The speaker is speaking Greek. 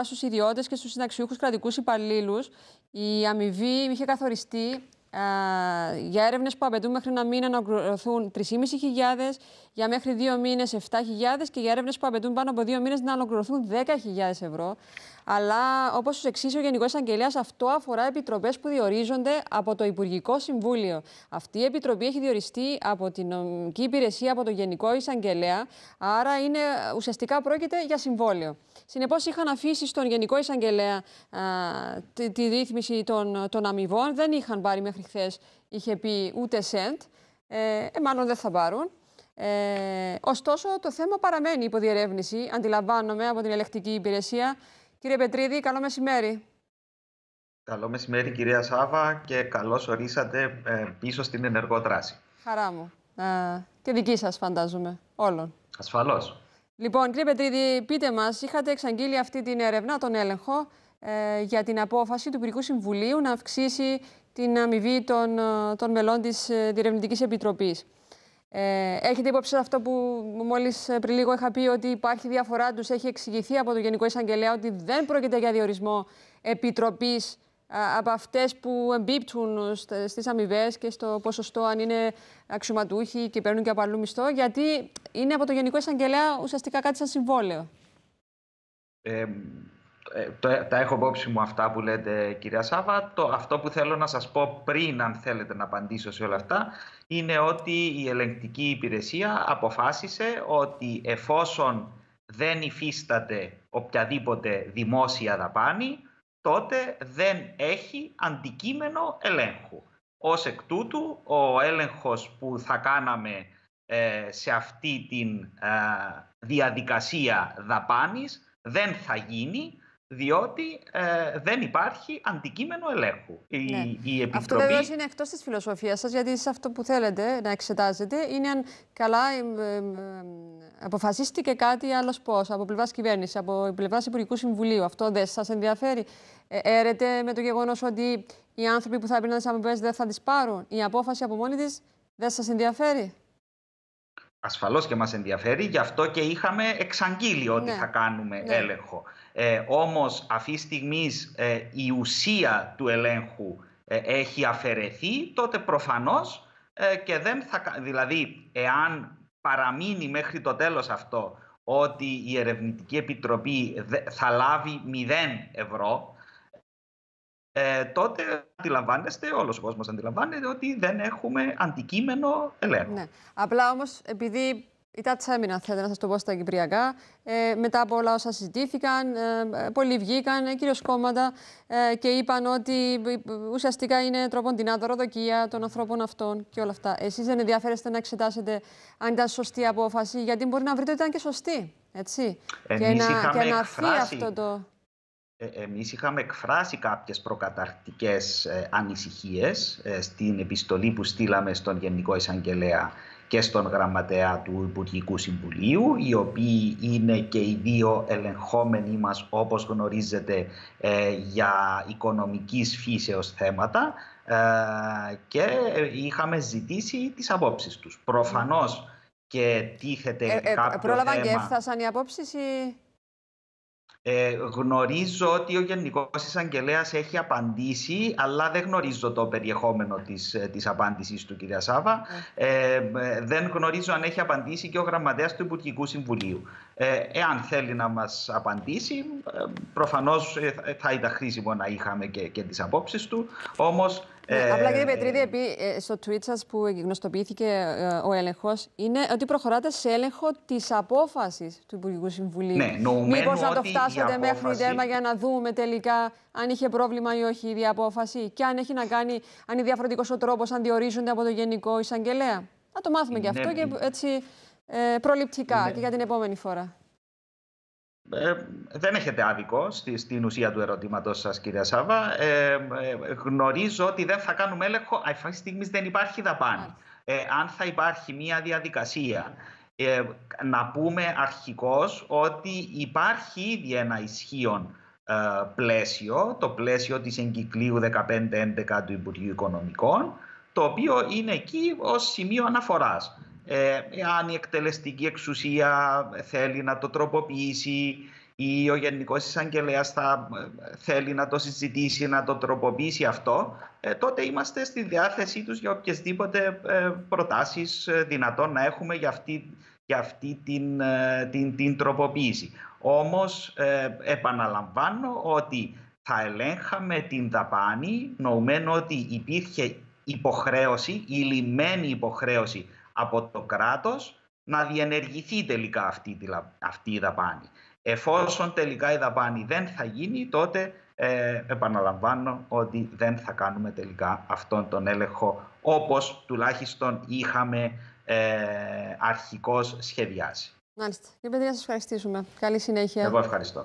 αφορά στους ιδιώτες και στους συνταξιούχους κρατικούς υπαλλήλους, η αμοιβή είχε καθοριστεί για έρευνες που απαιτούν μέχρι ένα μήνα να ολοκληρωθούν 3.500, για μέχρι δύο μήνες 7.000 και για έρευνες που απαιτούν πάνω από δύο μήνες να ολοκληρωθούν 10.000 ευρώ. Αλλά, όπως σου εξήγησε ο Γενικός Αγγελέα, αυτό αφορά επιτροπές που διορίζονται από το Υπουργικό Συμβούλιο. Αυτή η επιτροπή έχει διοριστεί από την νομική υπηρεσία, από το Γενικό Εισαγγελέα. Άρα, είναι, ουσιαστικά πρόκειται για συμβόλαιο. Συνεπώς, είχαν αφήσει στον Γενικό Εισαγγελέα α, τη, ρύθμιση των, των αμοιβών. Δεν είχαν πάρει μέχρι χθες, είχε πει, ούτε σεντ. Ε, ε, μάλλον δεν θα πάρουν. Ε, ωστόσο, το θέμα παραμένει υπό διερεύνηση, αντιλαμβάνομαι, από την ελεκτική υπηρεσία. Κύριε Πετρίδη, καλό μεσημέρι. Καλό μεσημέρι κυρία Σάβα και καλώς ορίσατε ε, πίσω στην ενεργό δράση. Χαρά μου. Ε, και δική σας φαντάζομαι, όλων. Ασφαλώς. Λοιπόν, κύριε Πετρίδη, πείτε μας, είχατε εξαγγείλει αυτή την έρευνα, τον έλεγχο, ε, για την απόφαση του Υπουργικού Συμβουλίου να αυξήσει την αμοιβή των, ε, των μελών της Διερευνητικής Επιτροπής. Ε, έχετε υπόψη αυτό που μόλις ε, πριν λίγο είχα πει ότι υπάρχει διαφορά τους. Έχει εξηγηθεί από το Γενικό Εισαγγελέα ότι δεν πρόκειται για διορισμό επιτροπής ε, από αυτές που εμπίπτουν στις αμοιβές και στο ποσοστό, αν είναι αξιωματούχοι και παίρνουν και από μισθό, γιατί είναι από το Γενικό Εισαγγελέα ουσιαστικά κάτι σαν συμβόλαιο. Ε, ε, τα έχω υπόψη μου αυτά που λέτε κυρία Σάβα. Το, αυτό που θέλω να σας πω πριν αν θέλετε να απαντήσω σε όλα αυτά είναι ότι η ελεγκτική υπηρεσία αποφάσισε ότι εφόσον δεν υφίσταται οποιαδήποτε δημόσια δαπάνη τότε δεν έχει αντικείμενο ελέγχου. Ως εκ τούτου ο έλεγχος που θα κάναμε ε, σε αυτή τη ε, διαδικασία δαπάνης δεν θα γίνει διότι ε, δεν υπάρχει αντικείμενο ελέγχου. η ναι. Επιτροπή... Αυτό βεβαίω είναι εκτός της φιλοσοφίας σας, γιατί σε αυτό που θέλετε να εξετάζετε είναι αν καλά ε, ε, αποφασίστηκε κάτι άλλος πώς, από πλευράς κυβέρνησης, από πλευράς Υπουργικού Συμβουλίου. Αυτό δεν σας ενδιαφέρει. έρετε με το γεγονός ότι οι άνθρωποι που θα έπαιρναν τις αμοιβές δεν θα τις πάρουν. Η απόφαση από μόνη της δεν σας ενδιαφέρει. Ασφαλώς και μας ενδιαφέρει, γι' αυτό και είχαμε εξαγγείλει ότι ναι. θα κάνουμε ναι. έλεγχο. Ε, όμως αυτή τη στιγμή ε, η ουσία του ελέγχου ε, έχει αφαιρεθεί, τότε προφανώς ε, και δεν θα... Δηλαδή, εάν παραμείνει μέχρι το τέλος αυτό ότι η Ερευνητική Επιτροπή θα λάβει 0 ευρώ, τότε αντιλαμβάνεστε, όλος ο κόσμος αντιλαμβάνεται ότι δεν έχουμε αντικείμενο ελέγχου. Ναι. Απλά όμως επειδή η Τάτσα έμεινα, θέλετε να σας το πω στα Κυπριακά. Ε, μετά από όλα όσα συζητήθηκαν, ε, ε πολλοί βγήκαν, ε, κυρίως κόμματα, ε, και είπαν ότι ε, ουσιαστικά είναι τρόπον την δοκία των ανθρώπων αυτών και όλα αυτά. Εσείς δεν ενδιαφέρεστε να εξετάσετε αν ήταν σωστή απόφαση, γιατί μπορεί να βρείτε ότι ήταν και σωστή. Έτσι. Εμείς και να, και αυτό το. Εμείς είχαμε εκφράσει κάποιες προκαταρκτικέ ε, στην επιστολή που στείλαμε στον Γενικό Εισαγγελέα και στον γραμματέα του Υπουργικού Συμβουλίου, οι οποίοι είναι και οι δύο ελεγχόμενοι μας, όπως γνωρίζετε, ε, για οικονομικής φύσεως θέματα ε, και είχαμε ζητήσει τις απόψεις τους. Προφανώς και τίθεται ε, ε κάποιο και έφτασαν οι απόψεις ή... Ε, γνωρίζω ότι ο Γενικός Εισαγγελέας έχει απαντήσει, αλλά δεν γνωρίζω το περιεχόμενο της, ε, της απάντησης του, κυρία Σάβα. Ε, ε, δεν γνωρίζω αν έχει απαντήσει και ο γραμματέας του Υπουργικού Συμβουλίου. Ε, εάν θέλει να μας απαντήσει, ε, προφανώς θα ήταν χρήσιμο να είχαμε και, και τις απόψεις του, όμως ε, Απλά κύριε Πετρίδη, επί, ε, στο tweet σας που γνωστοποιήθηκε ε, ο έλεγχος, είναι ότι προχωράτε σε έλεγχο της απόφασης του Υπουργικού Συμβουλίου. Ναι, Μήπως να το φτάσετε απόφαση... μέχρι τέρμα για να δούμε τελικά αν είχε πρόβλημα ή όχι η απόφαση και αν έχει να κάνει, αν είναι διαφορετικός ο τρόπος, αν διορίζονται από το Γενικό Εισαγγελέα. Να το μάθουμε και αυτό και έτσι προληπτικά και για την επόμενη φορά. Ε, δεν έχετε άδικο στην ουσία του ερωτήματος σας κυρία Σάβα. Ε, ε, γνωρίζω ότι δεν θα κάνουμε έλεγχο. Αυτή τη στιγμής δεν υπάρχει δαπάνη. αν θα υπάρχει μια διαδικασία να πούμε αρχικώς ότι υπάρχει ήδη ένα ισχύον πλαίσιο, το πλαίσιο της εγκυκλίου 15-11 του Υπουργείου Οικονομικών, το οποίο είναι εκεί ως σημείο αναφοράς ε, η εκτελεστική εξουσία θέλει να το τροποποιήσει ή ο Γενικός Εισαγγελέας θα ε, θέλει να το συζητήσει, να το τροποποιήσει αυτό, ε, τότε είμαστε στη διάθεσή τους για οποιασδήποτε ε, προτάσεις δυνατόν να έχουμε για αυτή, την, την, την τροποποίηση. Όμως επαναλαμβάνω ότι θα ελέγχαμε την δαπάνη, νοουμένο ότι υπήρχε υποχρέωση, η λιμένη υποχρέωση από το κράτος να διενεργηθεί τελικά αυτή, αυτή η δαπάνη. Εφόσον τελικά η δαπάνη δεν θα γίνει, τότε ε, επαναλαμβάνω ότι δεν θα κάνουμε τελικά αυτόν τον έλεγχο όπως τουλάχιστον είχαμε ε, αρχικώς σχεδιάσει. Μάλιστα. Κύριε να σας ευχαριστήσουμε. Καλή συνέχεια. Εγώ ευχαριστώ.